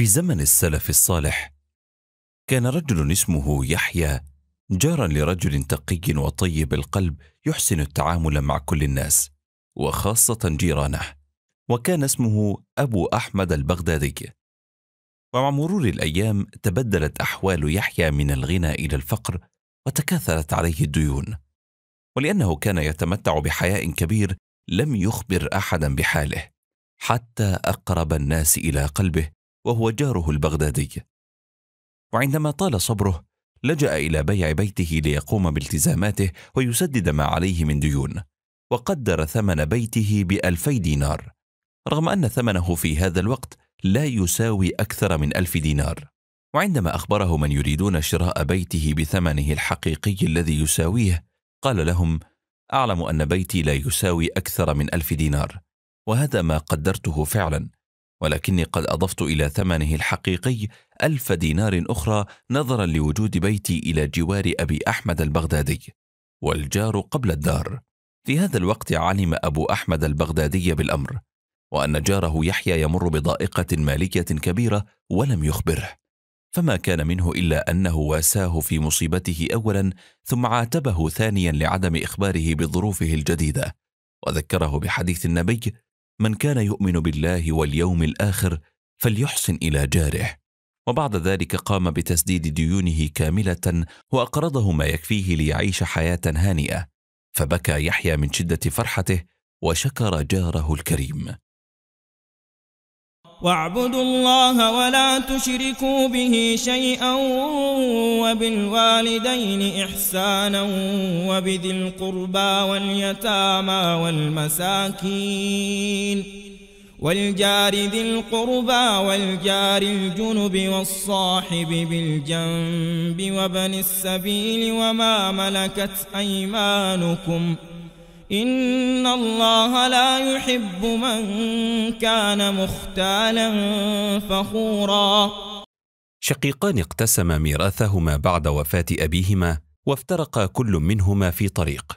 في زمن السلف الصالح كان رجل اسمه يحيى جارا لرجل تقي وطيب القلب يحسن التعامل مع كل الناس وخاصه جيرانه وكان اسمه ابو احمد البغدادي ومع مرور الايام تبدلت احوال يحيى من الغنى الى الفقر وتكاثرت عليه الديون ولانه كان يتمتع بحياء كبير لم يخبر احدا بحاله حتى اقرب الناس الى قلبه وهو جاره البغدادي وعندما طال صبره لجأ إلى بيع بيته ليقوم بالتزاماته ويسدد ما عليه من ديون وقدر ثمن بيته بألفي دينار رغم أن ثمنه في هذا الوقت لا يساوي أكثر من ألف دينار وعندما أخبره من يريدون شراء بيته بثمنه الحقيقي الذي يساويه قال لهم أعلم أن بيتي لا يساوي أكثر من ألف دينار وهذا ما قدرته فعلا ولكني قد أضفت إلى ثمنه الحقيقي ألف دينار أخرى نظرا لوجود بيتي إلى جوار أبي أحمد البغدادي والجار قبل الدار في هذا الوقت علم أبو أحمد البغدادي بالأمر وأن جاره يحيى يمر بضائقة مالية كبيرة ولم يخبره فما كان منه إلا أنه واساه في مصيبته أولا ثم عاتبه ثانيا لعدم إخباره بظروفه الجديدة وذكره بحديث النبي من كان يؤمن بالله واليوم الاخر فليحسن الى جاره وبعد ذلك قام بتسديد ديونه كامله واقرضه ما يكفيه ليعيش حياه هانئه فبكى يحيى من شده فرحته وشكر جاره الكريم واعبدوا الله ولا تشركوا به شيئا وبالوالدين إحسانا وبذي القربى واليتامى والمساكين والجار ذي القربى والجار الجنب والصاحب بالجنب وابن السبيل وما ملكت أيمانكم ۖ إن الله لا يحب من كان مختالا فخورا شقيقان اقتسما ميراثهما بعد وفاة أبيهما وافترقا كل منهما في طريق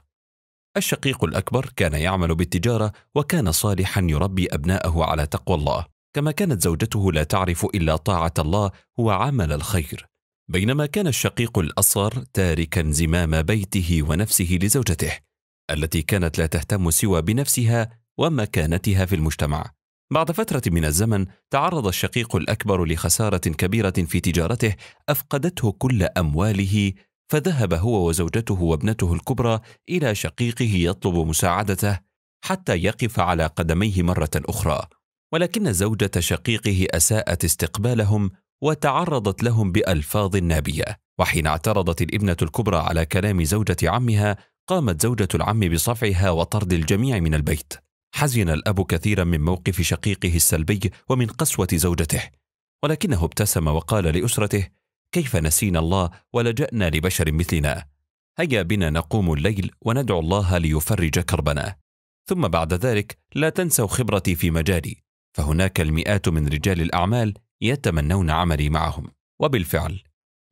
الشقيق الأكبر كان يعمل بالتجارة وكان صالحا يربي أبناءه على تقوى الله كما كانت زوجته لا تعرف إلا طاعة الله وعمل الخير بينما كان الشقيق الأصغر تاركا زمام بيته ونفسه لزوجته التي كانت لا تهتم سوى بنفسها ومكانتها في المجتمع بعد فترة من الزمن تعرض الشقيق الأكبر لخسارة كبيرة في تجارته أفقدته كل أمواله فذهب هو وزوجته وابنته الكبرى إلى شقيقه يطلب مساعدته حتى يقف على قدميه مرة أخرى ولكن زوجة شقيقه أساءت استقبالهم وتعرضت لهم بألفاظ نابية وحين اعترضت الابنة الكبرى على كلام زوجة عمها قامت زوجة العم بصفعها وطرد الجميع من البيت حزن الأب كثيرا من موقف شقيقه السلبي ومن قسوة زوجته ولكنه ابتسم وقال لأسرته كيف نسينا الله ولجأنا لبشر مثلنا هيا بنا نقوم الليل وندعو الله ليفرج كربنا ثم بعد ذلك لا تنسوا خبرتي في مجالي فهناك المئات من رجال الأعمال يتمنون عملي معهم وبالفعل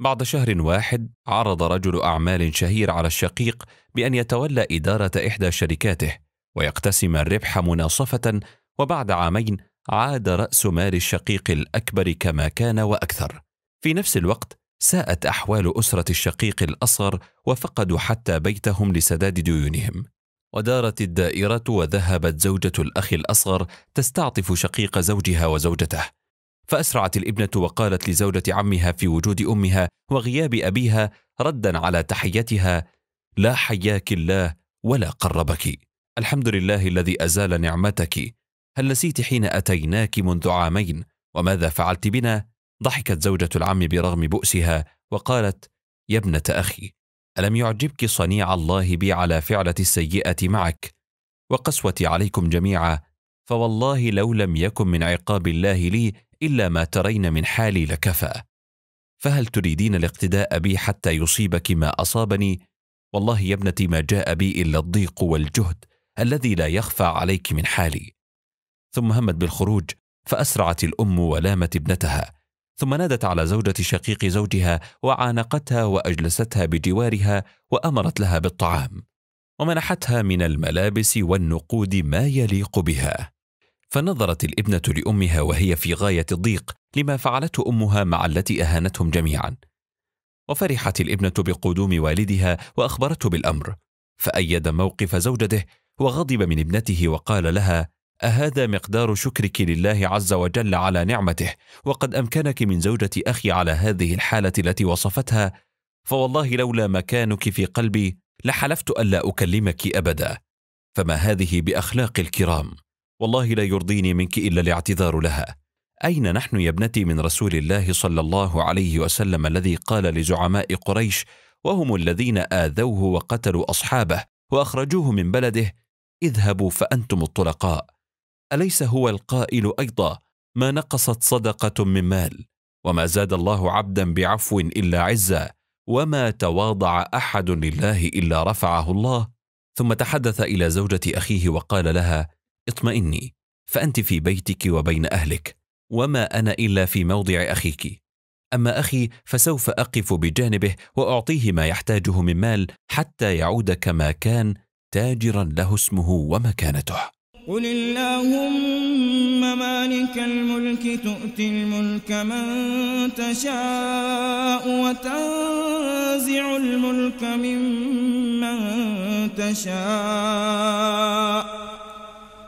بعد شهر واحد عرض رجل أعمال شهير على الشقيق بأن يتولى إدارة إحدى شركاته ويقتسم الربح مناصفة وبعد عامين عاد رأس مال الشقيق الأكبر كما كان وأكثر. في نفس الوقت ساءت أحوال أسرة الشقيق الأصغر وفقدوا حتى بيتهم لسداد ديونهم. ودارت الدائرة وذهبت زوجة الأخ الأصغر تستعطف شقيق زوجها وزوجته فأسرعت الابنة وقالت لزوجة عمها في وجود أمها وغياب أبيها ردا على تحيتها لا حياك الله ولا قربك الحمد لله الذي أزال نعمتك هل نسيت حين أتيناك منذ عامين وماذا فعلت بنا؟ ضحكت زوجة العم برغم بؤسها وقالت يا ابنة أخي ألم يعجبك صنيع الله بي على فعلة السيئة معك وقسوتي عليكم جميعا فوالله لو لم يكن من عقاب الله لي إلا ما ترين من حالي لكفى فهل تريدين الاقتداء بي حتى يصيبك ما أصابني؟ والله يا ابنتي ما جاء بي إلا الضيق والجهد الذي لا يخفى عليك من حالي ثم همت بالخروج فأسرعت الأم ولامت ابنتها ثم نادت على زوجة شقيق زوجها وعانقتها وأجلستها بجوارها وأمرت لها بالطعام ومنحتها من الملابس والنقود ما يليق بها فنظرت الابنة لأمها وهي في غاية الضيق لما فعلته أمها مع التي أهانتهم جميعا وفرحت الابنة بقدوم والدها وأخبرته بالأمر فأيد موقف زوجته وغضب من ابنته وقال لها أهذا مقدار شكرك لله عز وجل على نعمته وقد أمكنك من زوجة أخي على هذه الحالة التي وصفتها فوالله لولا مكانك في قلبي لحلفت ألا أكلمك أبدا فما هذه بأخلاق الكرام والله لا يرضيني منك إلا الاعتذار لها أين نحن يا ابنتي من رسول الله صلى الله عليه وسلم الذي قال لزعماء قريش وهم الذين آذوه وقتلوا أصحابه وأخرجوه من بلده اذهبوا فأنتم الطلقاء أليس هو القائل أيضا ما نقصت صدقة من مال وما زاد الله عبدا بعفو إلا عزة وما تواضع أحد لله إلا رفعه الله ثم تحدث إلى زوجة أخيه وقال لها اطمئني فأنت في بيتك وبين أهلك وما أنا إلا في موضع أخيك أما أخي فسوف أقف بجانبه وأعطيه ما يحتاجه من مال حتى يعود كما كان تاجرا له اسمه ومكانته قل اللهم مالك الملك تؤتي الملك من تشاء وتنزع الملك ممن تشاء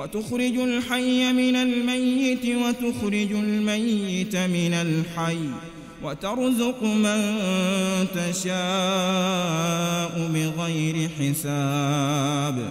وتخرج الحي من الميت وتخرج الميت من الحي وترزق من تشاء بغير حساب